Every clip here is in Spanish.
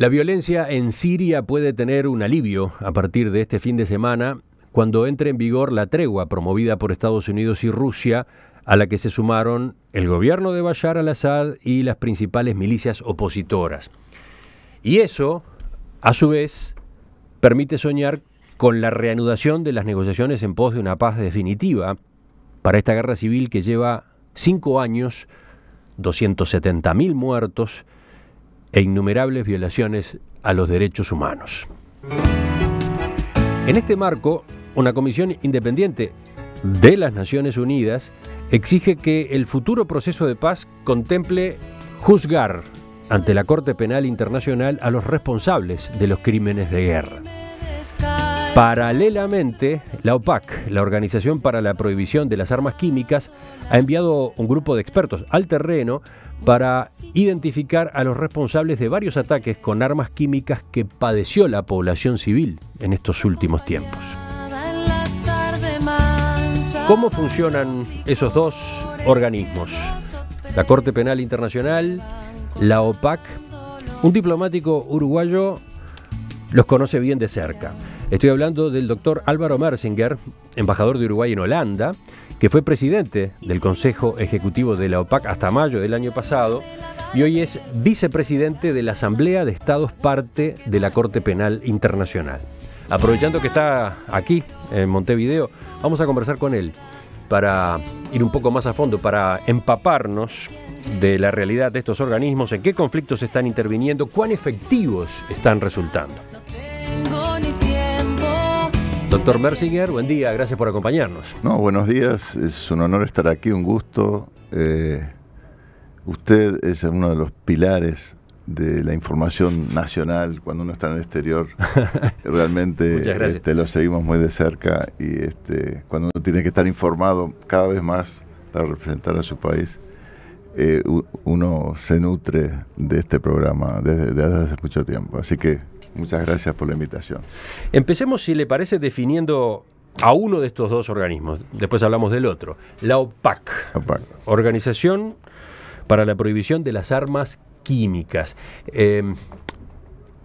La violencia en Siria puede tener un alivio a partir de este fin de semana cuando entre en vigor la tregua promovida por Estados Unidos y Rusia, a la que se sumaron el gobierno de Bashar al-Assad y las principales milicias opositoras. Y eso, a su vez, permite soñar con la reanudación de las negociaciones en pos de una paz definitiva para esta guerra civil que lleva cinco años, 270.000 muertos, e innumerables violaciones a los derechos humanos. En este marco, una comisión independiente de las Naciones Unidas exige que el futuro proceso de paz contemple juzgar ante la Corte Penal Internacional a los responsables de los crímenes de guerra. Paralelamente, la OPAC, la Organización para la Prohibición de las Armas Químicas, ha enviado un grupo de expertos al terreno para identificar a los responsables de varios ataques con armas químicas que padeció la población civil en estos últimos tiempos. ¿Cómo funcionan esos dos organismos? La Corte Penal Internacional, la OPAC, un diplomático uruguayo los conoce bien de cerca. Estoy hablando del doctor Álvaro Merzinger, embajador de Uruguay en Holanda, que fue presidente del Consejo Ejecutivo de la OPAC hasta mayo del año pasado y hoy es vicepresidente de la Asamblea de Estados parte de la Corte Penal Internacional. Aprovechando que está aquí en Montevideo, vamos a conversar con él para ir un poco más a fondo, para empaparnos de la realidad de estos organismos, en qué conflictos están interviniendo, cuán efectivos están resultando. Doctor Mersinger, buen día, gracias por acompañarnos. No, buenos días, es un honor estar aquí, un gusto. Eh, usted es uno de los pilares de la información nacional cuando uno está en el exterior. Realmente te este, lo seguimos muy de cerca y este, cuando uno tiene que estar informado cada vez más para representar a su país, eh, uno se nutre de este programa desde, desde hace mucho tiempo. Así que Muchas gracias por la invitación. Empecemos, si le parece, definiendo a uno de estos dos organismos. Después hablamos del otro. La OPAC, Organización para la Prohibición de las Armas Químicas. Em,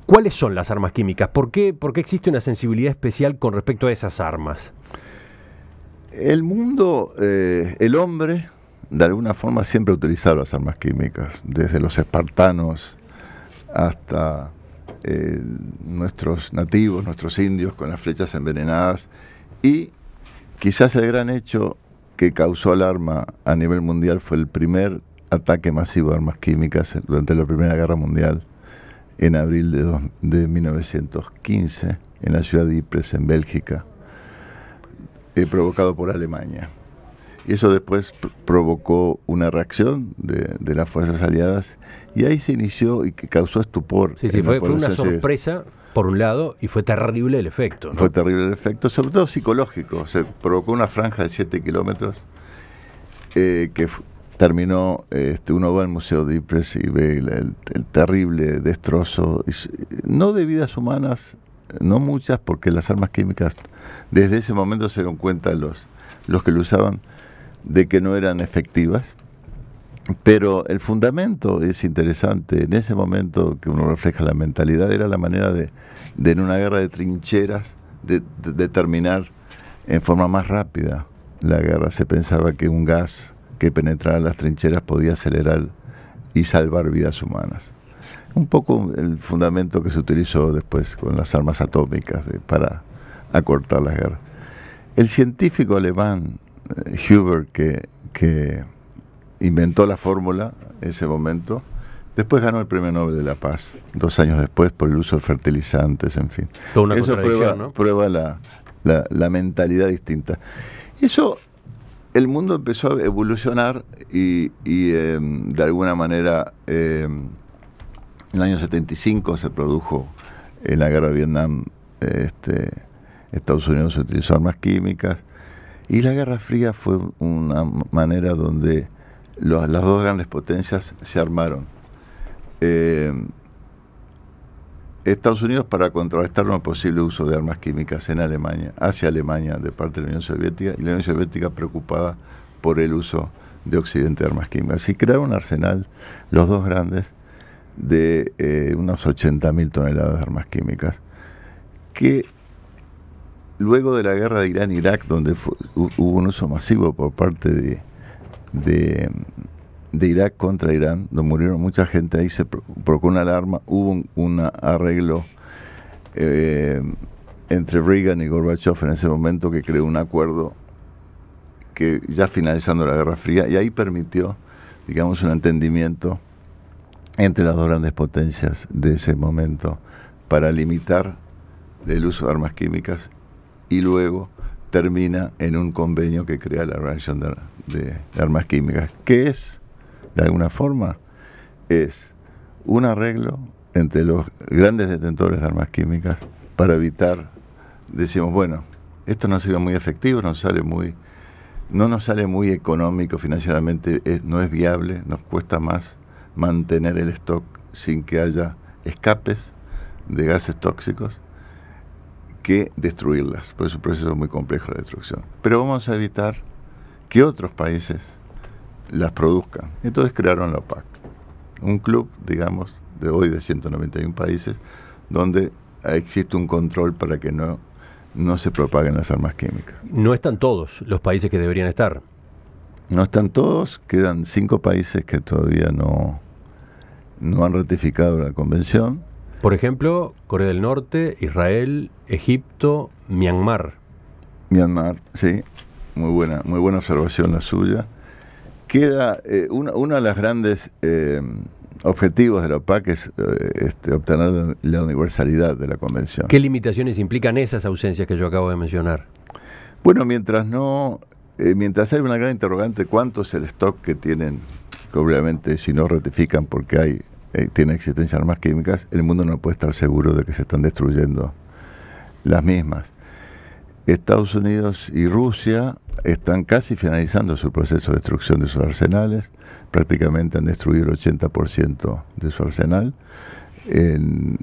¿Cuáles son las armas químicas? ¿Por qué, existe una sensibilidad especial con respecto a esas armas? El mundo, eh, el hombre, de alguna forma siempre ha utilizado las armas químicas, desde los espartanos hasta eh, nuestros nativos, nuestros indios con las flechas envenenadas y quizás el gran hecho que causó alarma a nivel mundial fue el primer ataque masivo de armas químicas durante la Primera Guerra Mundial en abril de, 1915 en la ciudad de Ypres, en Bélgica, eh, provocado por Alemania. Y eso después provocó una reacción de, las fuerzas aliadas y ahí se inició y que causó estupor. Sí, sí, fue, una sorpresa por un lado y fue terrible el efecto. Fue terrible el efecto, sobre todo psicológico. Se provocó una franja de 7 kilómetros eh, que terminó, este, uno va al Museo de Ypres y ve el, terrible destrozo, no de vidas humanas, no muchas, porque las armas químicas desde ese momento se dan cuenta los, los que lo usaban, de que no eran efectivas. Pero el fundamento es interesante. En ese momento que uno refleja la mentalidad era la manera de, en una guerra de trincheras, de, terminar en forma más rápida la guerra. Se pensaba que un gas que penetrara las trincheras podía acelerar y salvar vidas humanas. Un poco el fundamento que se utilizó después con las armas atómicas para acortar las guerras. El científico alemán Huber que, que inventó la fórmula en ese momento. Después ganó el Premio Nobel de la Paz, dos años después, por el uso de fertilizantes, en fin. Eso prueba, la, mentalidad distinta. Eso, el mundo empezó a evolucionar y, em, de alguna manera em, en el año 75 se produjo en la guerra de Vietnam, este, Estados Unidos utilizó armas químicas, y la Guerra Fría fue una manera donde las dos grandes potencias se armaron. Eh, Estados Unidos para contrarrestar un posible uso de armas químicas en Alemania, hacia Alemania de parte de la Unión Soviética, y la Unión Soviética preocupada por el uso de Occidente de armas químicas. Y crearon un arsenal, los dos grandes, de eh, unas 80.000 toneladas de armas químicas, que luego de la guerra de Irán-Irak, donde hubo un uso masivo por parte de, Irak contra Irán, donde murieron mucha gente, ahí se provocó una alarma, hubo un, arreglo eh, entre Reagan y Gorbachev en ese momento que creó un acuerdo que ya finalizando la Guerra Fría, y ahí permitió, digamos, un entendimiento entre las dos grandes potencias de ese momento para limitar el uso de armas químicas y luego termina en un convenio que crea la Organización de, Armas Químicas, que es, de alguna forma, es un arreglo entre los grandes detentores de armas químicas para evitar, decimos, bueno, esto no ha sido muy efectivo, no sale muy, no nos sale muy económico financieramente, no es viable, nos cuesta más mantener el stock sin que haya escapes de gases tóxicos que destruirlas. Por eso es un proceso muy complejo la destrucción. Pero vamos a evitar que otros países las produzcan. Entonces crearon la OPAC, un club, digamos, de hoy de 191 países, donde existe un control para que no, no se propaguen las armas químicas. No están todos los países que deberían estar. No están todos, quedan cinco países que todavía no, no han ratificado la convención por ejemplo, Corea del Norte, Israel, Egipto, Myanmar. Myanmar, sí. Muy buena, muy buena observación la suya. Queda eh, una, de las grandes eh, objetivos de la OPAC es eh, este, obtener la universalidad de la convención. ¿Qué limitaciones implican esas ausencias que yo acabo de mencionar? Bueno, mientras no, mientras hay una gran interrogante, ¿cuánto es el stock que tienen? Que obviamente si no ratifican porque hay eh, tiene existencia armas químicas, el mundo no puede estar seguro de que se están destruyendo las mismas. Estados Unidos y Rusia están casi finalizando su proceso de destrucción de sus arsenales, prácticamente han destruido el 80% de su arsenal. En,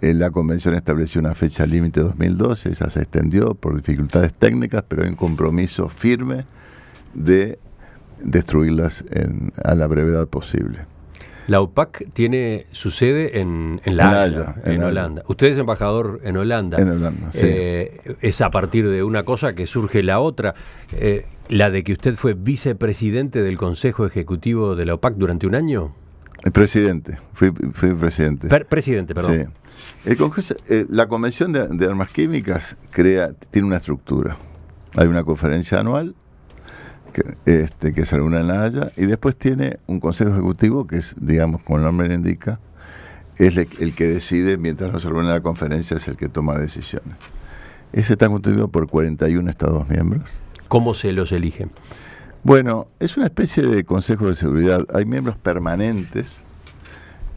la convención estableció una fecha límite 2012, esa se extendió por dificultades técnicas, pero hay un compromiso firme de destruirlas a la brevedad posible. La OPAC tiene su sede en, La Haya, en, Holanda. Usted es embajador en Holanda. En Holanda, sí. Eh, es a partir de una cosa que surge la otra. Eh, la de que usted fue vicepresidente del Consejo Ejecutivo de la OPAC durante un año. Eh, presidente, fui, presidente. presidente, perdón. Sí. la Convención de, Armas Químicas crea, tiene una estructura. Hay una conferencia anual que, este, que se reúne en La Haya, y después tiene un consejo ejecutivo que es, digamos, como el nombre le indica, es el, que decide, mientras no se reúne la conferencia, es el que toma decisiones. Ese está constituido por 41 Estados miembros. ¿Cómo se los eligen? Bueno, es una especie de Consejo de Seguridad. Hay miembros permanentes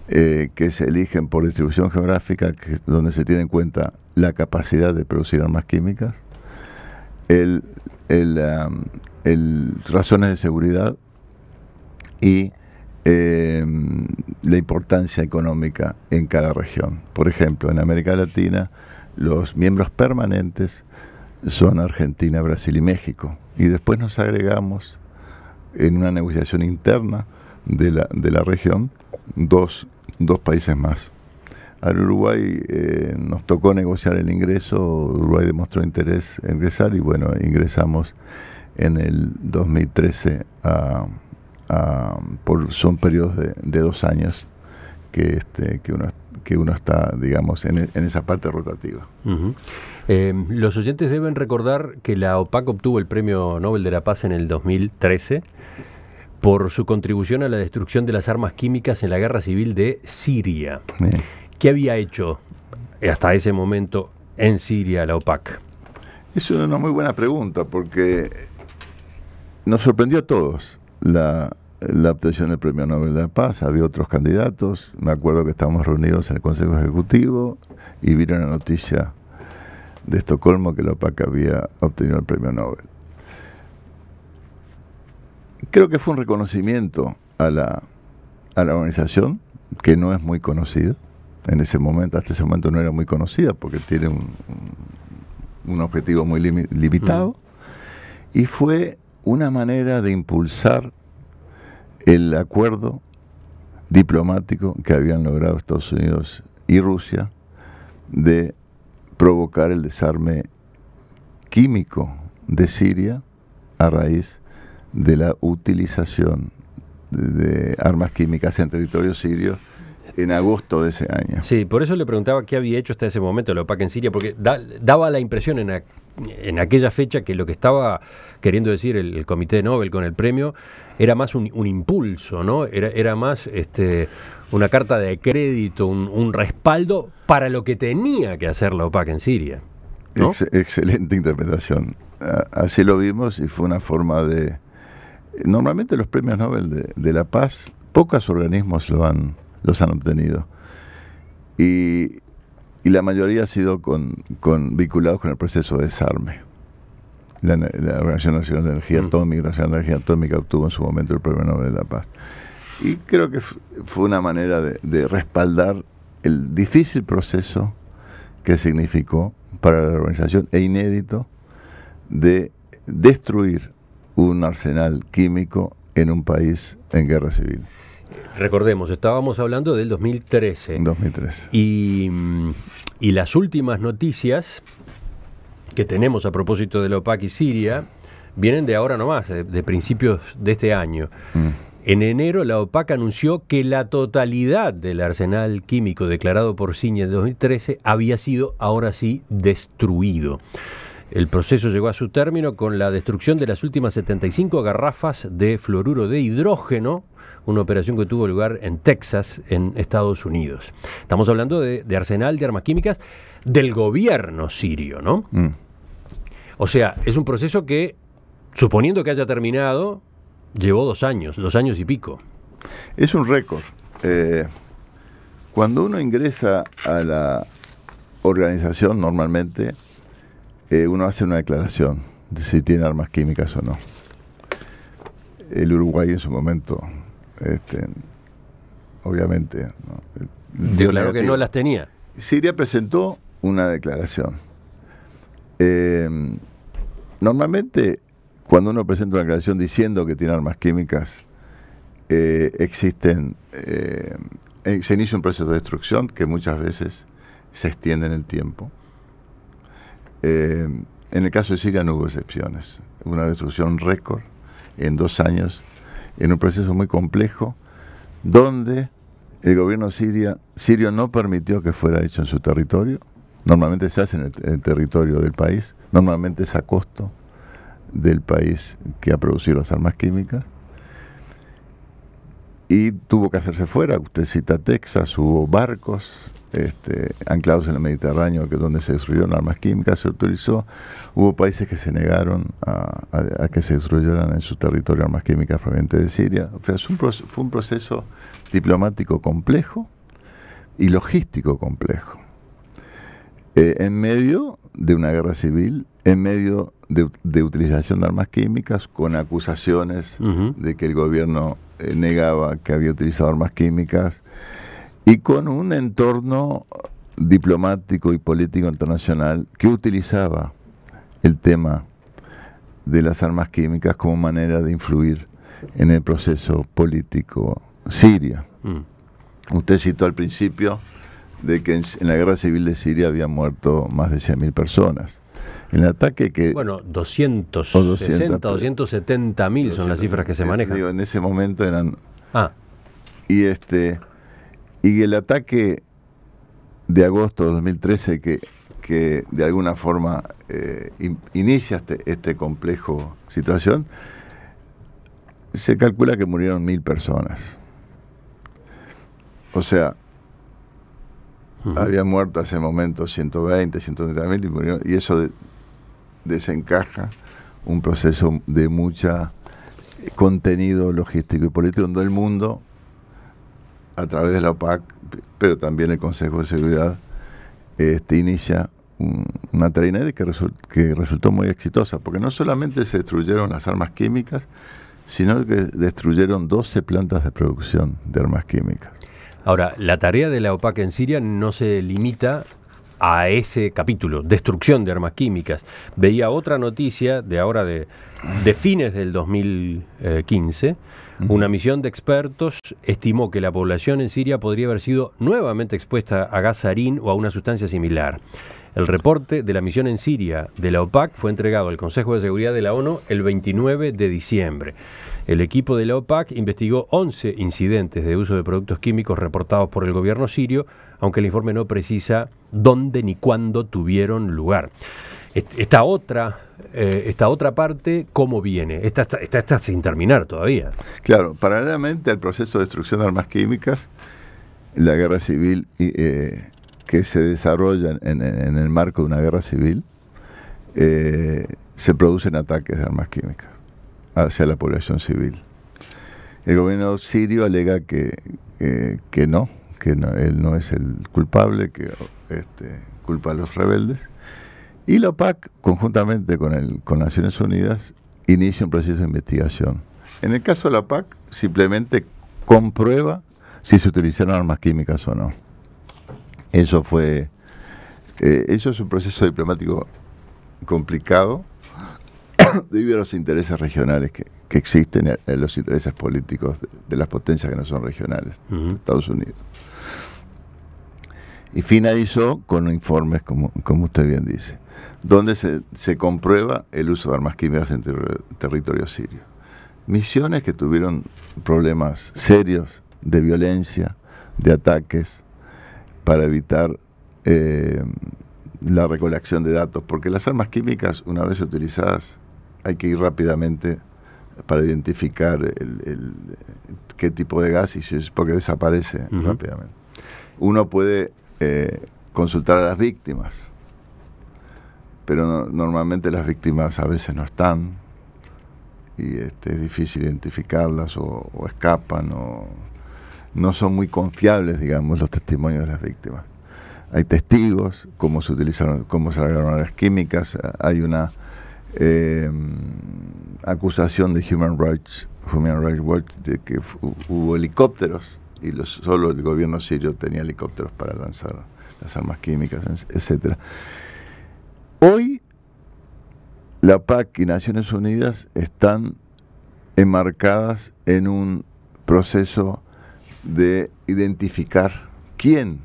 eh, que se eligen por distribución geográfica, donde se tiene en cuenta la capacidad de producir armas químicas, el, el, razones de seguridad y em, la importancia económica en cada región. Por ejemplo, en América Latina los miembros permanentes son Argentina, Brasil y México. Y después nos agregamos en una negociación interna de la, región dos, países más. Al Uruguay eh, nos tocó negociar el ingreso, Uruguay demostró interés en ingresar y bueno, ingresamos en el 2013 por, son periodos de, dos años que, este, que, uno, está, digamos, en, esa parte rotativa. Eh, los oyentes deben recordar que la OPAC obtuvo el Premio Nobel de la Paz en el 2013 por su contribución a la destrucción de las armas químicas en la guerra civil de Siria. ¿Qué había hecho hasta ese momento en Siria la OPAC? Es una muy buena pregunta porque nos sorprendió a todos la, obtención del Premio Nobel de la Paz, había otros candidatos, me acuerdo que estábamos reunidos en el Consejo Ejecutivo y vino la noticia de Estocolmo que la PAC había obtenido el Premio Nobel. Creo que fue un reconocimiento a la, a la organización, que no es muy conocida, en ese momento, hasta ese momento no era muy conocida porque tiene un, objetivo muy limitado, mm. y fue una manera de impulsar el acuerdo diplomático que habían logrado Estados Unidos y Rusia de provocar el desarme químico de Siria a raíz de la utilización de armas químicas en territorio sirio en agosto de ese año. Sí, por eso le preguntaba qué había hecho hasta ese momento la OPAC en Siria, porque daba la impresión en, en aquella fecha que lo que estaba queriendo decir el, Comité Nobel con el premio era más un, impulso, ¿no? Era, era, más este, una carta de crédito, un, respaldo para lo que tenía que hacer la OPAC en Siria. excelente interpretación. Así lo vimos y fue una forma de... Normalmente los premios Nobel de, la Paz, pocos organismos lo han, los han obtenido. Y y la mayoría ha sido con, con, vinculados con el proceso de desarme. La, Organización Nacional de Energía mm. Atómica, la Energía Atómica obtuvo en su momento el Premio Nobel de la Paz. Y creo que fue una manera de respaldar el difícil proceso que significó para la organización e inédito de destruir un arsenal químico en un país en guerra civil recordemos, estábamos hablando del 2013. Y, las últimas noticias que tenemos a propósito de la OPAC y Siria vienen de ahora nomás, de, de principios de este año. Mm. En enero, la OPAC anunció que la totalidad del arsenal químico declarado por Siria en 2013 había sido ahora sí destruido. El proceso llegó a su término con la destrucción de las últimas 75 garrafas de fluoruro de hidrógeno, una operación que tuvo lugar en Texas, en Estados Unidos. Estamos hablando de, arsenal de armas químicas del gobierno sirio, ¿no? Mm. O sea, es un proceso que, suponiendo que haya terminado, llevó dos años, dos años y pico. Es un récord. Eh, cuando uno ingresa a la organización normalmente, eh, uno hace una declaración de si tiene armas químicas o no. El Uruguay en su momento, este, obviamente, ¿no? que no las tenía. Siria presentó una declaración. Eh, normalmente, cuando uno presenta una declaración diciendo que tiene armas químicas, eh, existen, se inicia un proceso de destrucción que muchas veces se extiende en el tiempo. Eh, en el caso de Siria no hubo excepciones. Una destrucción récord en dos años, en un proceso muy complejo, donde el gobierno siria, sirio no permitió que fuera hecho en su territorio. Normalmente se hace en el territorio del país, normalmente es a costo del país que ha producido las armas químicas y tuvo que hacerse fuera. Usted cita Texas, hubo barcos este, anclados en el Mediterráneo, que donde se destruyeron armas químicas, se utilizó Hubo países que se negaron a, que se destruyeran en su territorio armas químicas provenientes de Siria. fue, un fue un proceso diplomático complejo y logístico complejo. Eh, en medio de una guerra civil, en medio de, utilización de armas químicas, con acusaciones de que el gobierno eh, negaba que había utilizado armas químicas y con un entorno diplomático y político internacional que utilizaba el tema de las armas químicas como manera de influir en el proceso político sirio. Mm. Usted citó al principio de que en, la guerra civil de Siria habían muerto más de 100.000 personas el ataque que... Bueno, 260, 200, 270 mil son las cifras que se manejan. en ese momento eran... Ah. Y, este, y el ataque de agosto de 2013 que, que de alguna forma eh, inicia este, este, complejo situación, se calcula que murieron mil personas. O sea, habían muerto hace momento 120, 130 mil y, murieron, y eso de, desencaja un proceso de mucho eh, contenido logístico y político en todo el mundo a través de la OPAC, pero también el Consejo de Seguridad, este, inicia una tarea que, que resultó muy exitosa, porque no solamente se destruyeron las armas químicas, sino que destruyeron 12 plantas de producción de armas químicas. Ahora, la tarea de la OPAC en Siria no se limita a ese capítulo, destrucción de armas químicas. Veía otra noticia de ahora de, fines del 2015, una misión de expertos estimó que la población en Siria podría haber sido nuevamente expuesta a gas sarín o a una sustancia similar. El reporte de la misión en Siria de la OPAC fue entregado al Consejo de Seguridad de la ONU el 29 de diciembre. El equipo de la OPAC investigó 11 incidentes de uso de productos químicos reportados por el gobierno sirio, aunque el informe no precisa dónde ni cuándo tuvieron lugar. Esta otra, eh, esta otra parte, ¿cómo viene? Esta está, está sin terminar todavía. Claro, paralelamente al proceso de destrucción de armas químicas, la guerra civil eh, que se desarrolla en, el marco de una guerra civil, eh, se producen ataques de armas químicas hacia la población civil. El gobierno sirio alega que, que no, que no, él no es el culpable, que este, culpa a los rebeldes. Y la PAC, conjuntamente con, el, con Naciones Unidas, inicia un proceso de investigación. En el caso de la PAC, simplemente comprueba si se utilizaron armas químicas o no. Eso fue. Eh, eso es un proceso diplomático complicado debido a los intereses regionales que, que existen en los intereses políticos de, las potencias que no son regionales, de Estados Unidos. Y finalizó con informes, como, como usted bien dice, donde se, comprueba el uso de armas químicas en territorio sirio. Misiones que tuvieron problemas serios de violencia, de ataques, para evitar eh, la recolección de datos, porque las armas químicas, una vez utilizadas, hay que ir rápidamente para identificar el, qué tipo de gas y si es porque desaparece rápidamente. Uno puede eh, consultar a las víctimas, pero normalmente las víctimas a veces no están y este, es difícil identificarlas o, escapan o no son muy confiables, digamos, los testimonios de las víctimas. Hay testigos, cómo se utilizaron, cómo se agarraron las químicas, hay una eh, acusación de Human Rights, Human Rights Watch de que hubo helicópteros y los, solo el gobierno sirio tenía helicópteros para lanzar las armas químicas, etcétera. Hoy la PAC y Naciones Unidas están enmarcadas en un proceso de identificar quién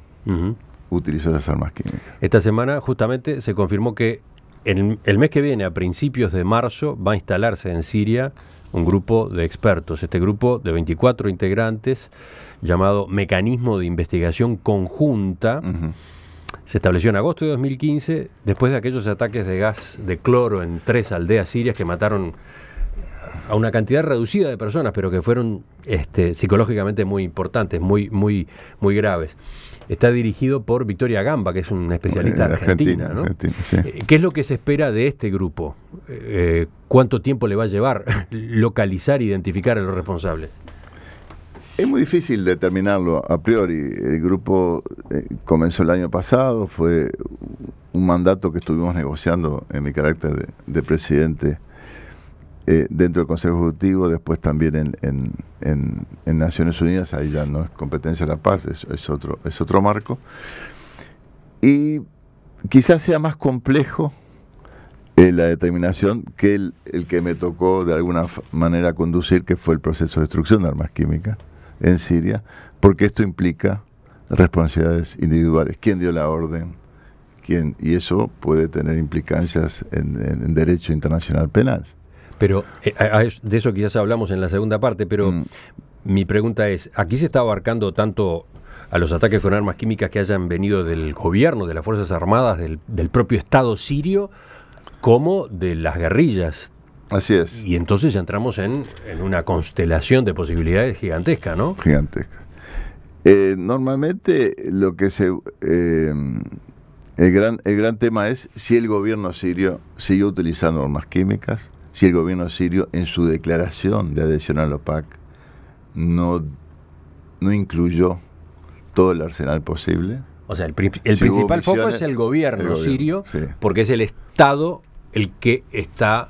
utilizó esas armas químicas. Esta semana justamente se confirmó que el, mes que viene, a principios de marzo, va a instalarse en Siria un grupo de expertos, este grupo de 24 integrantes llamado Mecanismo de Investigación Conjunta. Se estableció en agosto de 2015, después de aquellos ataques de gas de cloro en tres aldeas sirias que mataron a una cantidad reducida de personas, pero que fueron este, psicológicamente muy importantes, muy, muy, muy graves está dirigido por Victoria Gamba, que es un especialista de eh, argentina. Eh, ¿Qué es lo que se espera de este grupo? Eh, ¿Cuánto tiempo le va a llevar localizar, e identificar a los responsables? Es muy difícil determinarlo a priori. El grupo comenzó el año pasado, fue un mandato que estuvimos negociando en mi carácter de presidente eh, dentro del Consejo Ejecutivo, después también en, Naciones Unidas, ahí ya no es competencia de la paz, es, otro, es otro marco. Y quizás sea más complejo eh, la determinación que el, que me tocó de alguna manera conducir, que fue el proceso de destrucción de armas químicas en Siria, porque esto implica responsabilidades individuales. ¿Quién dio la orden? ¿Quién? Y eso puede tener implicancias en derecho internacional penal. Pero eh, de eso quizás hablamos en la segunda parte, pero mm. mi pregunta es, ¿aquí se está abarcando tanto a los ataques con armas químicas que hayan venido del gobierno, de las Fuerzas Armadas, del, propio Estado sirio, como de las guerrillas? Así es. Y entonces ya entramos en, una constelación de posibilidades gigantesca, ¿no? Gigantesca. Eh, normalmente lo que se... Eh, el gran, el gran tema es si el gobierno sirio sigue utilizando armas químicas si el gobierno sirio en su declaración de adhesión a la OPAC no, no incluyó todo el arsenal posible. O sea, el, principal foco es el gobierno, sirio, porque es el Estado el que está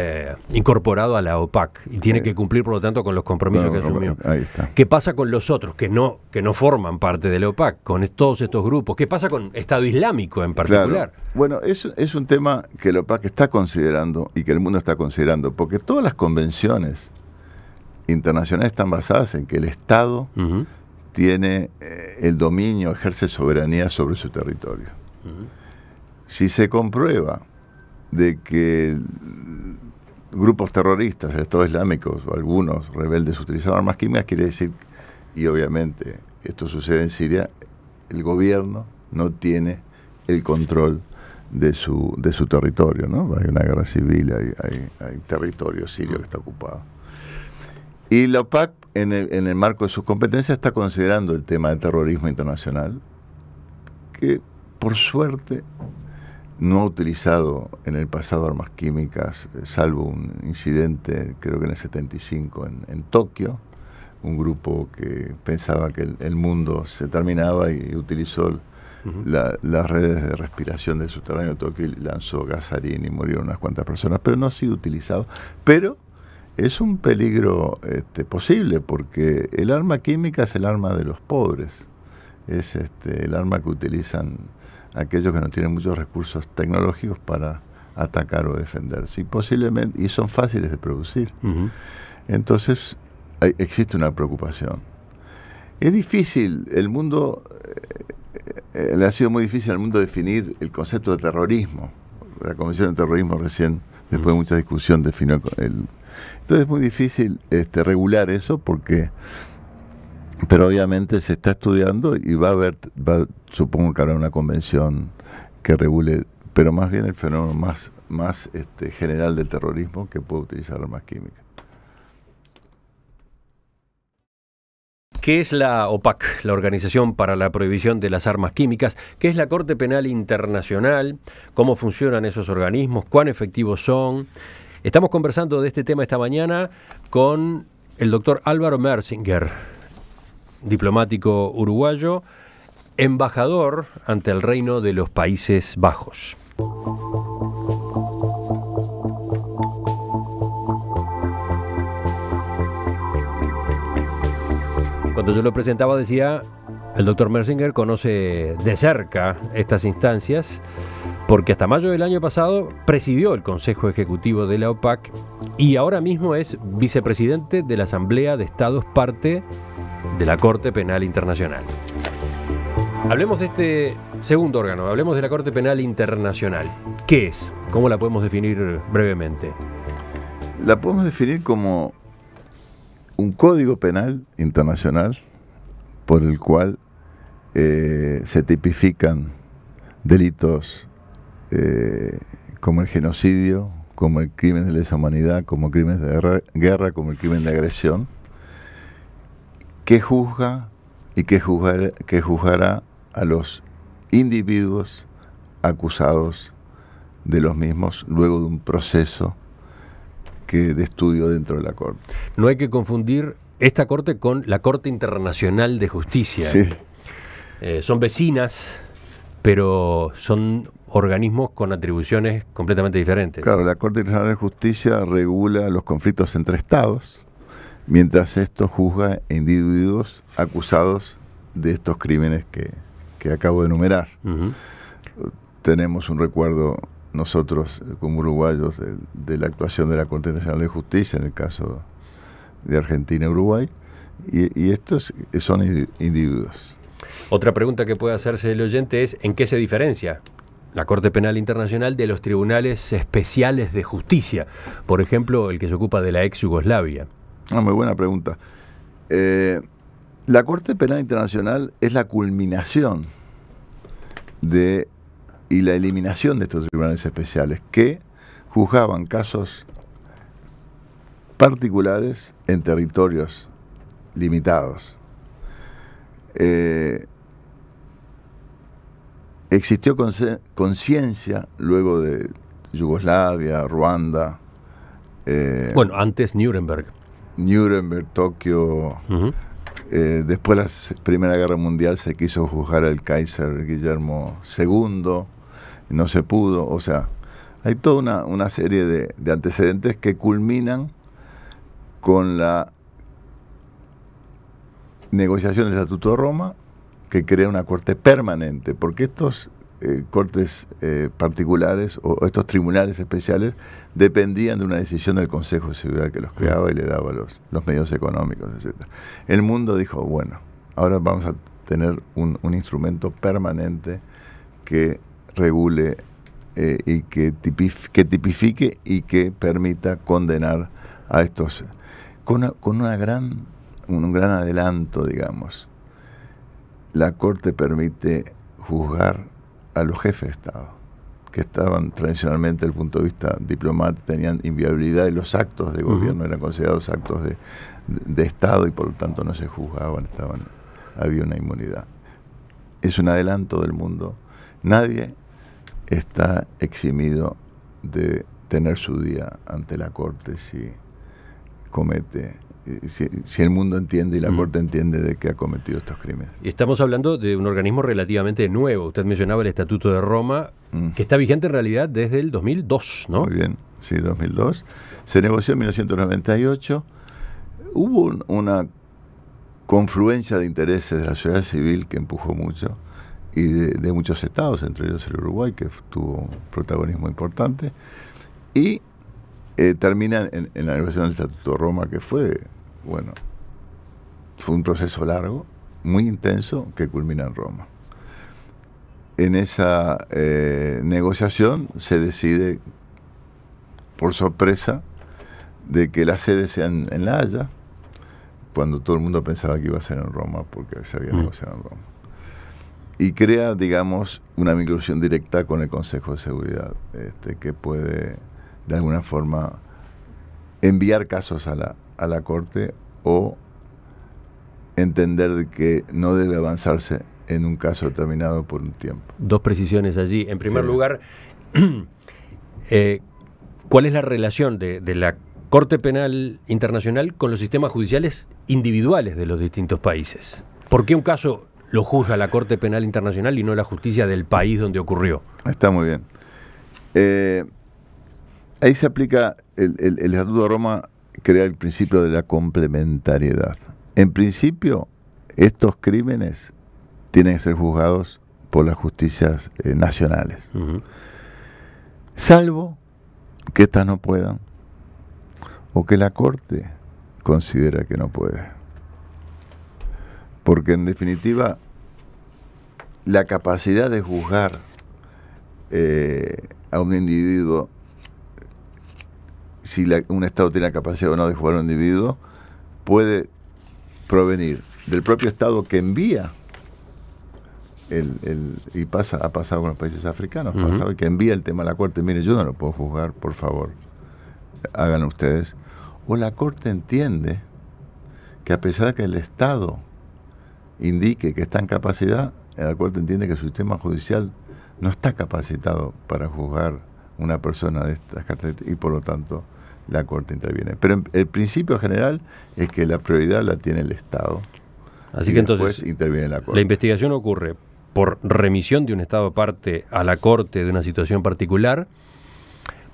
eh, incorporado a la OPAC y tiene que cumplir, por lo tanto, con los compromisos que asumió. ¿Qué pasa con los otros que no, que no forman parte de la OPAC, con todos estos grupos? ¿Qué pasa con Estado Islámico en particular? Bueno, es, es un tema que la OPAC está considerando y que el mundo está considerando, porque todas las convenciones internacionales están basadas en que el Estado tiene eh, el dominio, ejerce soberanía sobre su territorio. Si se comprueba de que grupos terroristas, estados islámicos o algunos rebeldes utilizando armas químicas, quiere decir, y obviamente esto sucede en Siria, el gobierno no tiene el control de su, de su territorio, ¿no? Hay una guerra civil, hay, territorio sirio que está ocupado. Y la OPAC, en el, en el marco de sus competencias, está considerando el tema de terrorismo internacional, que por suerte no ha utilizado en el pasado armas químicas, eh, salvo un incidente, creo que en el 75, en, en Tokio, un grupo que pensaba que el, mundo se terminaba y utilizó las redes de respiración del subterráneo de Tokio y lanzó gasarín y murieron unas cuantas personas, pero no ha sido utilizado. Pero es un peligro este, posible porque el arma química es el arma de los pobres, es este, el arma que utilizan aquellos que no tienen muchos recursos tecnológicos para atacar o defenderse. Y posiblemente, y son fáciles de producir. Entonces, existe una preocupación. Es difícil, el mundo, eh, eh, le ha sido muy difícil al mundo definir el concepto de terrorismo. La Comisión de Terrorismo recién, después de mucha discusión, definió el... Entonces es muy difícil este, regular eso porque pero obviamente se está estudiando y va a haber, supongo que habrá una convención que regule, pero más bien el fenómeno más, este, general del terrorismo que puede utilizar armas químicas. ¿Qué es la OPAC, la Organización para la Prohibición de las Armas Químicas? ¿Qué es la Corte Penal Internacional? ¿Cómo funcionan esos organismos? ¿Cuán efectivos son? Estamos conversando de este tema esta mañana con el doctor Álvaro Mersinger diplomático uruguayo, embajador ante el Reino de los Países Bajos. Cuando yo lo presentaba decía, el doctor Merzinger conoce de cerca estas instancias porque hasta mayo del año pasado presidió el Consejo Ejecutivo de la OPAC y ahora mismo es vicepresidente de la Asamblea de Estados parte de la Corte Penal Internacional. Hablemos de este segundo órgano, hablemos de la Corte Penal Internacional. ¿Qué es? ¿Cómo la podemos definir brevemente? La podemos definir como un código penal internacional por el cual eh, se tipifican delitos eh, como el genocidio, como el crimen de lesa humanidad, como crímenes de guerra, como el crimen de agresión que juzga y que, que juzgará a los individuos acusados de los mismos luego de un proceso que de estudio dentro de la Corte. No hay que confundir esta Corte con la Corte Internacional de Justicia. Eh, son vecinas, pero son organismos con atribuciones completamente diferentes. Claro, la Corte Internacional de Justicia regula los conflictos entre Estados mientras esto juzga individuos acusados de estos crímenes que, acabo de enumerar. Tenemos un recuerdo nosotros eh, como uruguayos de, la actuación de la Corte Nacional de Justicia en el caso de Argentina y Uruguay, y estos son individuos. Otra pregunta que puede hacerse el oyente es, ¿en qué se diferencia la Corte Penal Internacional de los tribunales especiales de justicia? Por ejemplo, el que se ocupa de la ex Yugoslavia. Ah, muy buena pregunta. Eh, la Corte Penal Internacional es la culminación de y la eliminación de estos tribunales especiales que juzgaban casos particulares en territorios limitados. Eh, existió conciencia luego de Yugoslavia, Ruanda. Eh, bueno, antes Nuremberg. Nuremberg, Tokio. Eh, después de la Primera Guerra Mundial se quiso juzgar al Kaiser Guillermo II, no se pudo. O sea, hay toda una, serie de, de antecedentes que culminan con la negociación del Estatuto de Roma que crea una corte permanente, porque estos eh, cortes eh, particulares o, estos tribunales especiales dependían de una decisión del Consejo de Seguridad que los creaba y le daba los, los medios económicos, etc. El mundo dijo, bueno, ahora vamos a tener un, instrumento permanente que regule eh, y que, tipifique y que permita condenar a estos con, gran, un gran adelanto, digamos. La Corte permite juzgar a los jefes de Estado, que estaban tradicionalmente desde el punto de vista diplomático, tenían inviabilidad y los actos de gobierno eran considerados actos de, de, Estado y por lo tanto no se juzgaban, estaban, había una inmunidad. Es un adelanto del mundo. Nadie está eximido de tener su día ante la Corte si comete si, el mundo entiende y la mm. Corte entiende de que ha cometido estos crímenes. Estamos hablando de un organismo relativamente nuevo. Usted mencionaba el Estatuto de Roma, mm. que está vigente en realidad desde el 2002, ¿no? Muy bien, sí, 2002. Se negoció en 1998. Hubo una confluencia de intereses de la sociedad civil que empujó mucho y de, muchos estados, entre ellos el Uruguay, que tuvo un protagonismo importante. Y eh, termina en, en, la negociación del Estatuto de Roma, que fue bueno, fue un proceso largo, muy intenso, que culmina en Roma. En esa eh, negociación se decide, por sorpresa, de que la sede sea en, La Haya, cuando todo el mundo pensaba que iba a ser en Roma, porque se había mm. negociado en Roma. Y crea, digamos, una vinculación directa con el Consejo de Seguridad, este, que puede, de alguna forma, enviar casos a la, a la Corte o entender que no debe avanzarse en un caso determinado por un tiempo. Dos precisiones allí. En primer lugar, eh, ¿cuál es la relación de, la Corte Penal Internacional con los sistemas judiciales individuales de los distintos países? ¿Por qué un caso lo juzga la Corte Penal Internacional y no la justicia del país donde ocurrió? Está muy bien. Eh, ahí se aplica el, el, Estatuto de Roma crea el principio de la complementariedad. En principio, estos crímenes tienen que ser juzgados por las justicias eh, nacionales. Salvo que éstas no puedan o que la Corte considera que no puede. Porque en definitiva, la capacidad de juzgar eh, a un individuo si un Estado tiene la capacidad o no de jugar a un individuo, puede provenir del propio Estado que envía el, y pasa, ha pasado con los países africanos, que envía el tema a la Corte, mire, yo no lo puedo juzgar, por favor, hagan ustedes. O la Corte entiende que a pesar de que el Estado indique que está en capacidad, la Corte entiende que su sistema judicial no está capacitado para juzgar una persona de estas características y por lo tanto la Corte interviene. Pero el principio general es que la prioridad la tiene el Estado. Así que entonces interviene la Corte. La investigación ocurre por remisión de un Estado aparte a la Corte de una situación particular,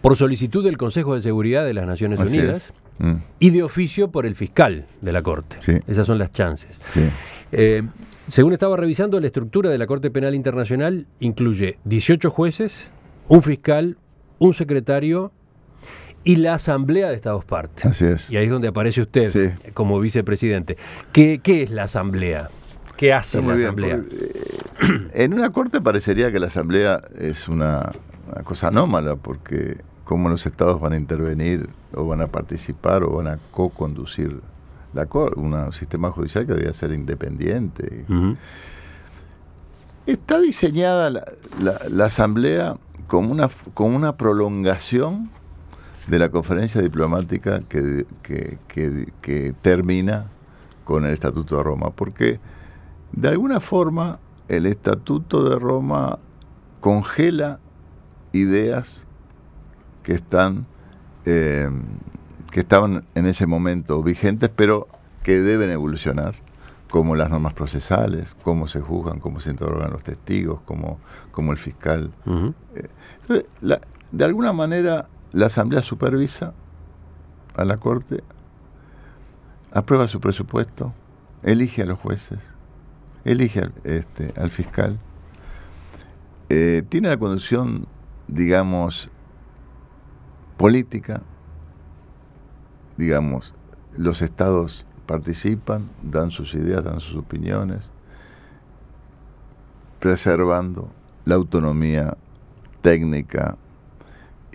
por solicitud del Consejo de Seguridad de las Naciones Unidas mm. y de oficio por el fiscal de la Corte. Esas son las chances. Eh, según estaba revisando, la estructura de la Corte Penal Internacional incluye 18 jueces, un fiscal, un secretario y la Asamblea de Estados Partes. Así es. Y ahí es donde aparece usted como vicepresidente. ¿Qué, es la Asamblea? ¿Qué hace la Asamblea? Eh, en una corte parecería que la Asamblea es una, cosa anómala, porque cómo los estados van a intervenir o van a participar o van a co-conducir la corte, un sistema judicial que debería ser independiente. Está diseñada la, asamblea como una, como una prolongación de la conferencia diplomática que, que, termina con el Estatuto de Roma, porque de alguna forma el Estatuto de Roma congela ideas que están eh, que estaban en ese momento vigentes, pero que deben evolucionar, como las normas procesales, cómo se juzgan, cómo se interrogan los testigos, cómo, el fiscal. Entonces, eh, de alguna manera, la Asamblea supervisa a la Corte, aprueba su presupuesto, elige a los jueces, elige al, este, fiscal, eh, tiene la conducción, digamos, política, digamos, los estados participan, dan sus ideas, dan sus opiniones, preservando la autonomía técnica,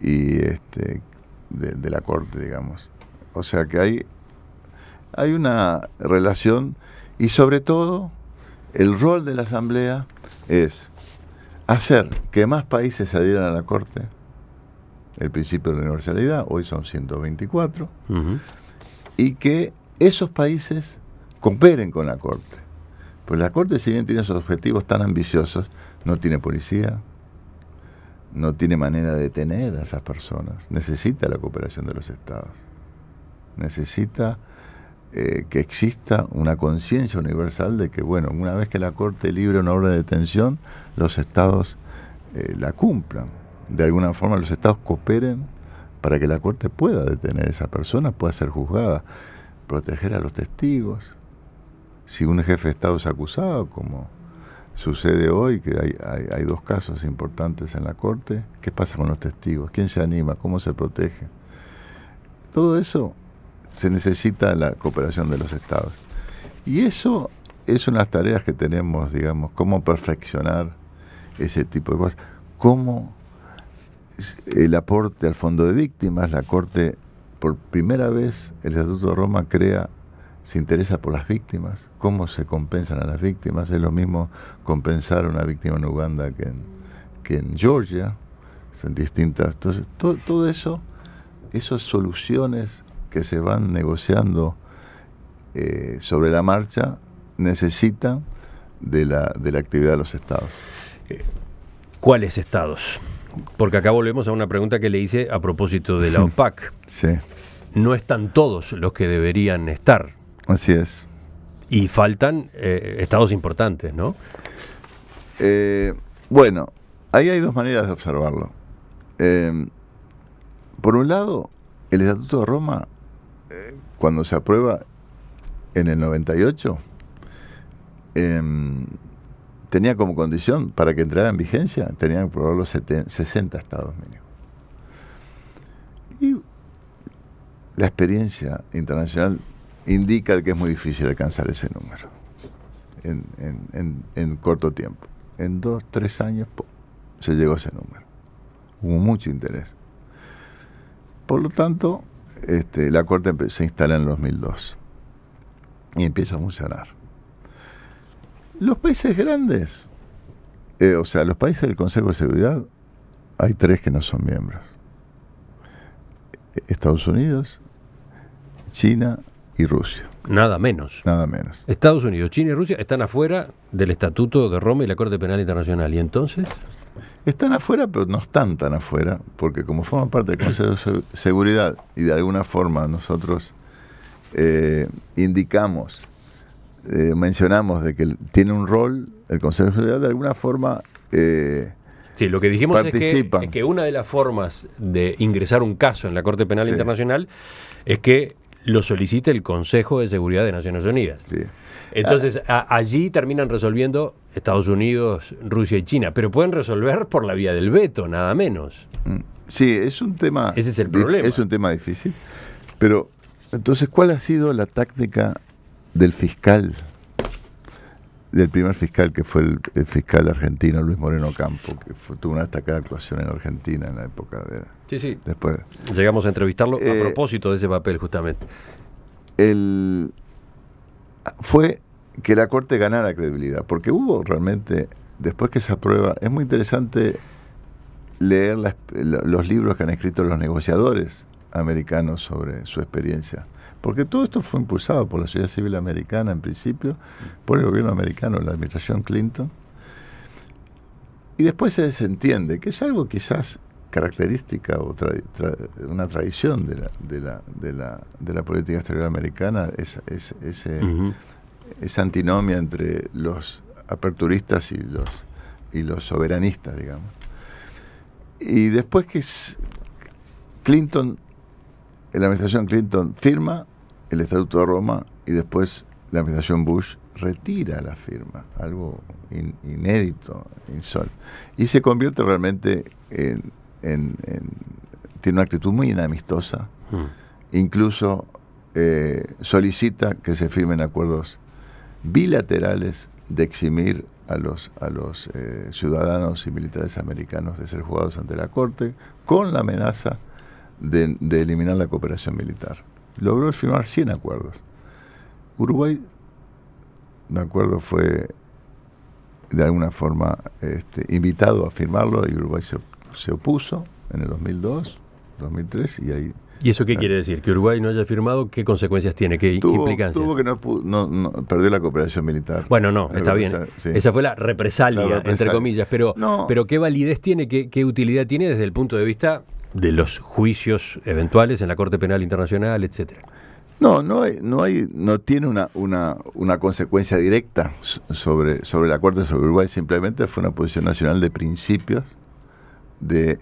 y este, de, la corte, digamos. O sea que hay, hay una relación y sobre todo el rol de la Asamblea es hacer que más países se adhieran a la corte, el principio de la universalidad, hoy son 124, y que esos países cooperen con la Corte. Pues la Corte, si bien tiene esos objetivos tan ambiciosos, no tiene policía, no tiene manera de detener a esas personas. Necesita la cooperación de los estados. Necesita eh, que exista una conciencia universal de que, bueno, una vez que la Corte libre una orden de detención, los estados eh, la cumplan. De alguna forma los estados cooperen para que la Corte pueda detener a esa persona, pueda ser juzgada, proteger a los testigos. Si un jefe de Estado es acusado, como sucede hoy, que hay, dos casos importantes en la Corte. ¿Qué pasa con los testigos? ¿Quién se anima? ¿Cómo se protege? Todo eso se necesita la cooperación de los estados. Y eso es unas tareas que tenemos, digamos, cómo perfeccionar ese tipo de cosas. Cómo el aporte al fondo de víctimas, la Corte, por primera vez, el Estatuto de Roma crea se interesa por las víctimas, cómo se compensan a las víctimas. Es lo mismo compensar a una víctima en Uganda que en, que en Georgia. Son distintas. Entonces, todo, eso, esas soluciones que se van negociando eh, sobre la marcha, necesitan de la, de la actividad de los estados. Eh, ¿Cuáles estados? Porque acá volvemos a una pregunta que le hice a propósito de la OPAC. No están todos los que deberían estar Así es. Y faltan eh, estados importantes, ¿no? Eh, bueno, ahí hay dos maneras de observarlo. Eh, por un lado, el Estatuto de Roma, cuando se aprueba en el 98, em, tenía como condición para que entrara en vigencia, tenían que aprobar los 60 estados mínimos. Y la experiencia internacional indica que es muy difícil alcanzar ese número en, en, en, en corto tiempo. En dos, tres años se llegó a ese número. Hubo mucho interés. Por lo tanto, este, la Corte se instala en 2002 y empieza a funcionar. Los países grandes, eh, o sea, los países del Consejo de Seguridad, hay tres que no son miembros. Estados Unidos, China y Rusia. Nada menos. Nada menos. Estados Unidos, China y Rusia están afuera del Estatuto de Roma y la Corte Penal Internacional. ¿Y entonces? Están afuera, pero no están tan afuera, porque como forman parte del Consejo de Seguridad y de alguna forma nosotros eh, indicamos, eh, mencionamos de que tiene un rol el Consejo de Seguridad, de alguna forma... Eh, Sí, lo que dijimos es que, que, una de las formas de ingresar un caso en la Corte Penal Internacional es que lo solicita el Consejo de Seguridad de Naciones Unidas. Entonces, ah. allí terminan resolviendo Estados Unidos, Rusia y China, pero pueden resolver por la vía del veto, nada menos. Mm. Sí, es un tema. Ese es el problema. Es un tema difícil. Pero, entonces, ¿cuál ha sido la táctica del fiscal? Del primer fiscal, que fue el, fiscal argentino Luis Moreno Campo, que tuvo una destacada actuación en Argentina en la época de Sí, sí. Después. Llegamos a entrevistarlo a eh, propósito de ese papel, justamente. El, fue que la Corte ganara credibilidad, porque hubo realmente, después que se aprueba, es muy interesante leer los libros que han escrito los negociadores americanos sobre su experiencia. Porque todo esto fue impulsado por la sociedad civil americana en principio, por el gobierno americano, la administración Clinton. Y después se desentiende, que es algo quizás característica o una tradición de la, de la, política exterior americana, es, ese, esa eh, antinomia entre los aperturistas y los, y los soberanistas, digamos. Y después que Clinton, la administración Clinton firma el Estatuto de Roma y después la administración Bush retira la firma, algo inédito, insólito. Y se convierte realmente en, tiene una actitud muy inamistosa. Mm. Incluso eh, solicita que se firmen acuerdos bilaterales de eximir a los, eh, ciudadanos y militares americanos de ser jugados ante la Corte con la amenaza de, eliminar la cooperación militar. Logró firmar 100 acuerdos. Uruguay, de acuerdo, fue de alguna forma este, invitado a firmarlo y Uruguay se se opuso en el 2002, 2003 y ahí... ¿Y eso qué ah. quiere decir? ¿Que Uruguay no haya firmado? ¿Qué consecuencias tiene? ¿Qué, implicancias? Tuvo que no, perdió la cooperación militar. Bueno, no, está bien. Esa fue la represalia, entre comillas. Pero, pero ¿qué validez tiene? Qué, utilidad tiene desde el punto de vista de los juicios eventuales en la Corte Penal Internacional, etcétera? No, no hay, no hay, no tiene una, una, una consecuencia directa sobre, sobre la Corte sobre Uruguay, simplemente fue una posición nacional de principios de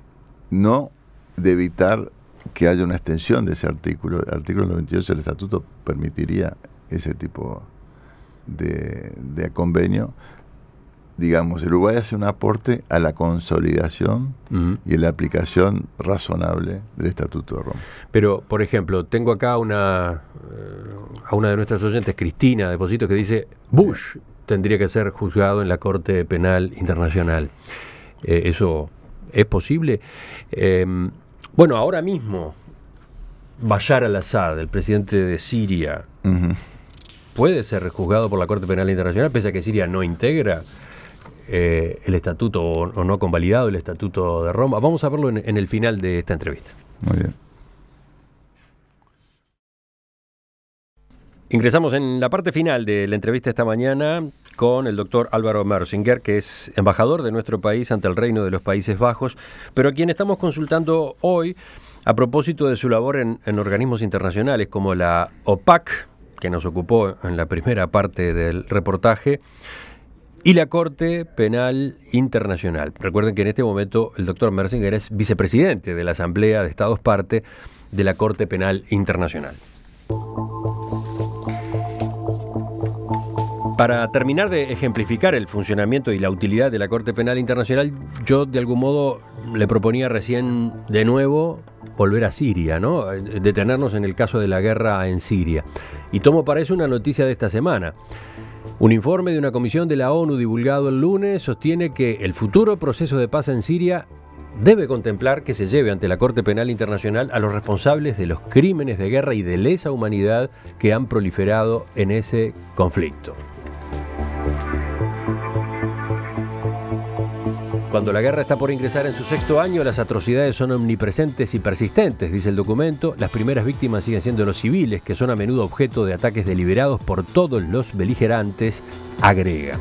no de evitar que haya una extensión de ese artículo. El artículo 98 del estatuto permitiría ese tipo de, de convenio. Digamos, el Uruguay hace un aporte a la consolidación y a la aplicación razonable del Estatuto de Roma. Pero, por ejemplo, tengo acá una, eh, a una de nuestras oyentes, Cristina Deposito, que dice, Bush tendría que ser juzgado en la Corte Penal Internacional. Eh, eso es posible. Em, bueno, ahora mismo, Bayar al-Assad, el presidente de Siria, puede ser juzgado por la Corte Penal Internacional, pese a que Siria no integra eh, el estatuto o, no ha convalidado el estatuto de Roma. Vamos a verlo en, en el final de esta entrevista. Muy bien. Ingresamos en la parte final de la entrevista esta mañana con el doctor Álvaro Merzinger, que es embajador de nuestro país ante el Reino de los Países Bajos, pero a quien estamos consultando hoy a propósito de su labor en, organismos internacionales como la OPAC, que nos ocupó en la primera parte del reportaje, y la Corte Penal Internacional. Recuerden que en este momento el doctor Merzinger es vicepresidente de la Asamblea de Estados parte de la Corte Penal Internacional. Para terminar de ejemplificar el funcionamiento y la utilidad de la Corte Penal Internacional, yo de algún modo le proponía recién de nuevo volver a Siria, ¿no? Detenernos en el caso de la guerra en Siria. Y tomo para eso una noticia de esta semana. Un informe de una comisión de la ONU divulgado el lunes sostiene que el futuro proceso de paz en Siria debe contemplar que se lleve ante la Corte Penal Internacional a los responsables de los crímenes de guerra y de lesa humanidad que han proliferado en ese conflicto. Cuando la guerra está por ingresar en su sexto año, las atrocidades son omnipresentes y persistentes, dice el documento. Las primeras víctimas siguen siendo los civiles, que son a menudo objeto de ataques deliberados por todos los beligerantes, agrega.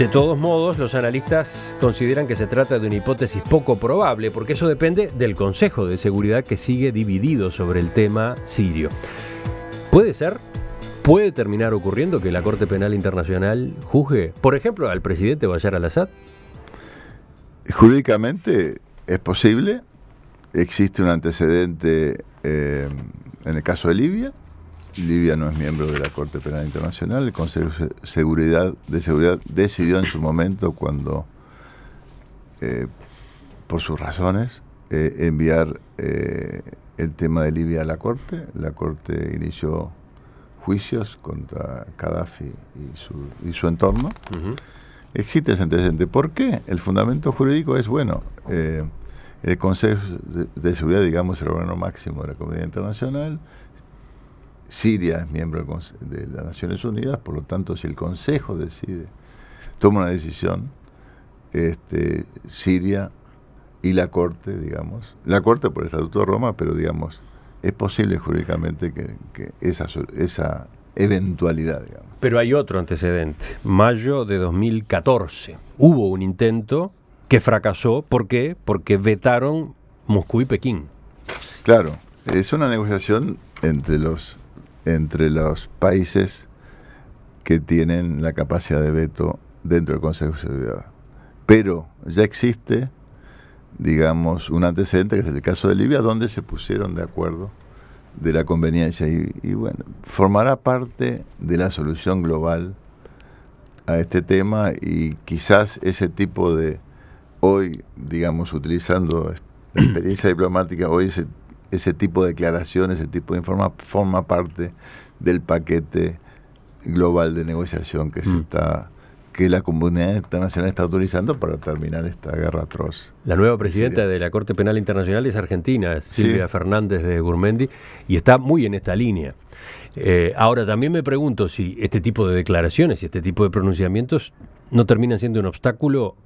De todos modos, los analistas consideran que se trata de una hipótesis poco probable, porque eso depende del Consejo de Seguridad que sigue dividido sobre el tema sirio. ¿Puede ser? puede terminar ocurriendo que la Corte Penal Internacional juzgue, por ejemplo, al presidente Bayar al-Assad? Jurídicamente es posible. Existe un antecedente eh, en el caso de Libia. Libia no es miembro de la Corte Penal Internacional. El Consejo de Seguridad, de Seguridad decidió en su momento cuando, eh, por sus razones, eh, enviar el tema de Libia a la Corte. La Corte inició juicios contra Gaddafi y su, entorno, existe ese antecedente. ¿Por qué? El fundamento jurídico es, bueno, eh, el Consejo de, Seguridad, digamos, el órgano máximo de la comunidad internacional, Siria es miembro de, las Naciones Unidas, por lo tanto, si el Consejo decide, toma una decisión, este, Siria y la Corte, digamos, la Corte por el Estatuto de Roma, pero digamos, es posible jurídicamente que, esa, esa eventualidad, digamos. Pero hay otro antecedente. Mayo de 2014. Hubo un intento que fracasó. ¿Por qué? Porque vetaron Moscú y Pekín. Claro, es una negociación entre los, entre los países que tienen la capacidad de veto dentro del Consejo de Seguridad. Pero ya existe digamos, un antecedente, que es el caso de Libia, donde se pusieron de acuerdo de la conveniencia y, bueno, formará parte de la solución global a este tema y quizás ese tipo de, hoy, digamos, utilizando experiencia diplomática, hoy ese, ese tipo de declaración, ese tipo de informa forma parte del paquete global de negociación que se mm. está que la comunidad internacional está autorizando para terminar esta guerra atroz. La nueva presidenta de la Corte Penal Internacional es argentina, Silvia Fernández de Gurmendi, y está muy en esta línea. Eh, ahora, también me pregunto si este tipo de declaraciones y este tipo de pronunciamientos no terminan siendo un obstáculo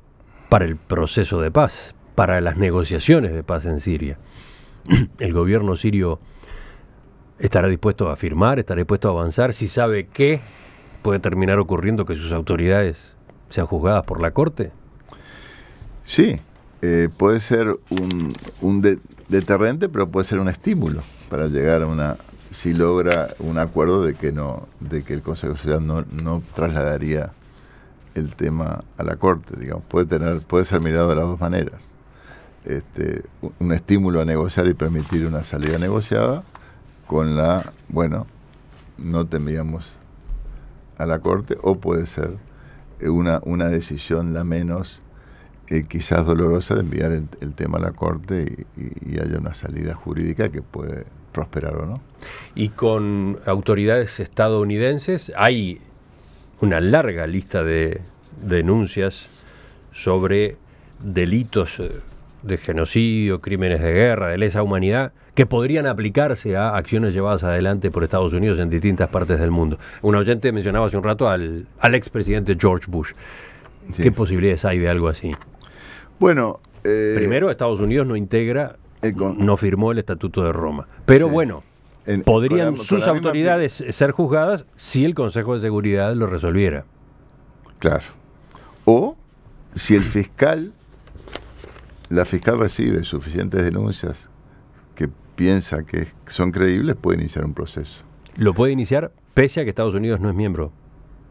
para el proceso de paz, para las negociaciones de paz en Siria. El gobierno sirio estará dispuesto a firmar, estará dispuesto a avanzar, si sabe que puede terminar ocurriendo que sus autoridades sean juzgadas por la Corte? Sí, eh, puede ser un, un deterrente, pero puede ser un estímulo para llegar a una si logra un acuerdo de que no de que el Consejo de no, no trasladaría el tema a la corte, digamos, puede tener puede ser mirado de las dos maneras. Este, un estímulo a negociar y permitir una salida negociada con la bueno, no tendríamos a la Corte o puede ser eh, una, una decisión la menos eh, quizás dolorosa de enviar el, tema a la Corte y, y, haya una salida jurídica que puede prosperar o no. Y con autoridades estadounidenses hay una larga lista de denuncias sobre delitos eh, de genocidio, crímenes de guerra, de lesa humanidad, que podrían aplicarse a acciones llevadas adelante por Estados Unidos en distintas partes del mundo. Un oyente mencionaba hace un rato al, expresidente George Bush. ¿Qué posibilidades hay de algo así? Bueno... Eh, Primero, Estados Unidos no integra, eh, no firmó el Estatuto de Roma. Pero bueno, podrían sus autoridades ser juzgadas si el Consejo de Seguridad lo resolviera. Claro. O si el fiscal la fiscal recibe suficientes denuncias que piensa que son creíbles, puede iniciar un proceso. ¿Lo puede iniciar pese a que Estados Unidos no es miembro?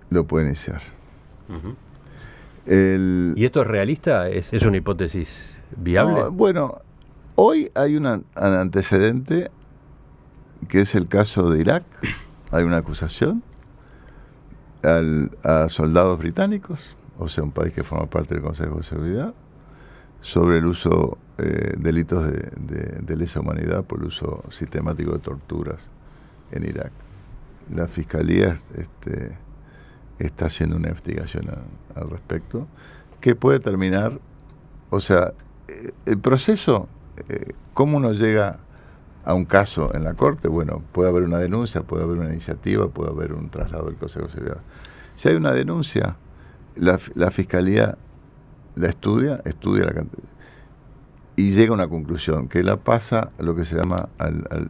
Lo puede iniciar. ¿Y esto es realista? ¿Es, una hipótesis viable? bueno, hoy hay un antecedente que es el caso de Irak. Hay una acusación a soldados británicos, o sea, un país que forma parte del Consejo de Seguridad, sobre el uso, eh, delitos de, lesa humanidad por el uso sistemático de torturas en Irak. La Fiscalía este, está haciendo una investigación al respecto que puede terminar, o sea, eh, el proceso, eh, cómo uno llega a un caso en la Corte, bueno, puede haber una denuncia, puede haber una iniciativa, puede haber un traslado del Consejo de Seguridad. Si hay una denuncia, la, la Fiscalía la estudia, estudia la cantidad. Y llega a una conclusión, que la pasa a lo que se llama al,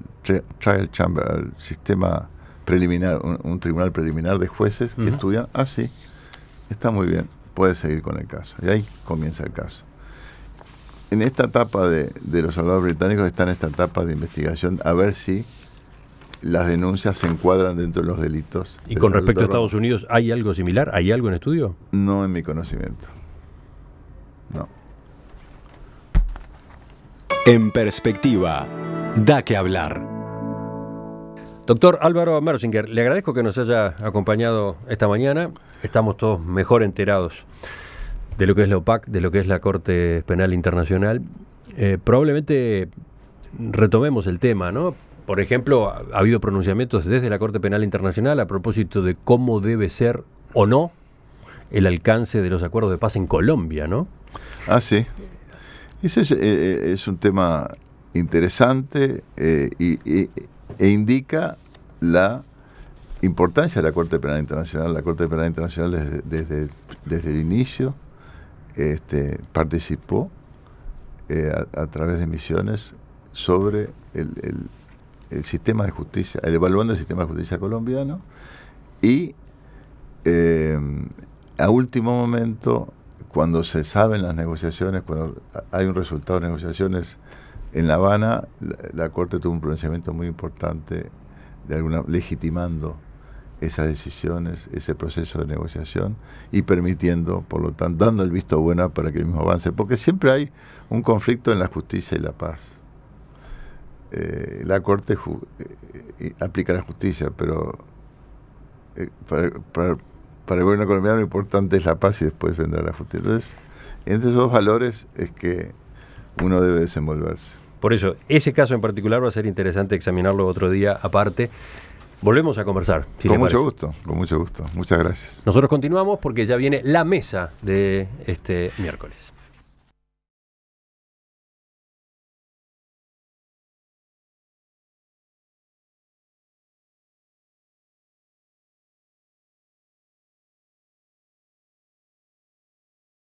trial chamber, al sistema preliminar, un, tribunal preliminar de jueces que estudia, estudian, ah, está muy bien, puede seguir con el caso. Y ahí comienza el caso. En esta etapa de, los abogados británicos está en esta etapa de investigación a ver si las denuncias se encuadran dentro de los delitos. ¿Y con respecto a Estados Unidos, hay algo similar? ¿Hay algo en estudio? No en mi conocimiento. No. En perspectiva, da que hablar. Doctor Álvaro Merzinger, le agradezco que nos haya acompañado esta mañana. Estamos todos mejor enterados de lo que es la OPAC, de lo que es la Corte Penal Internacional. Eh, probablemente retomemos el tema, ¿no? Por ejemplo, ha habido pronunciamientos desde la Corte Penal Internacional a propósito de cómo debe ser o no el alcance de los acuerdos de paz en Colombia, ¿no? Ah, sí. Ese es, eh, eh, un tema interesante eh, y, e indica la importancia de la Corte Penal Internacional. La Corte Penal Internacional desde, desde, el inicio este, participó a, través de misiones sobre el, sistema de justicia, evaluando el sistema de justicia colombiano y a último momento cuando se saben las negociaciones, cuando hay un resultado de negociaciones en La Habana, la, Corte tuvo un pronunciamiento muy importante, legitimando esas decisiones, ese proceso de negociación y permitiendo, por lo tanto, dando el visto bueno para que el mismo avance, porque siempre hay un conflicto en la justicia y la paz. Eh, la Corte eh, eh, aplica la justicia, pero para, para el gobierno colombiano lo importante es la paz y después vendrá la justicia. Entonces, entre esos dos valores es que uno debe desenvolverse. Por eso, ese caso en particular va a ser interesante examinarlo otro día aparte. Volvemos a conversar. con mucho gusto, con mucho gusto. Muchas gracias. Nosotros continuamos porque ya viene la mesa de este miércoles.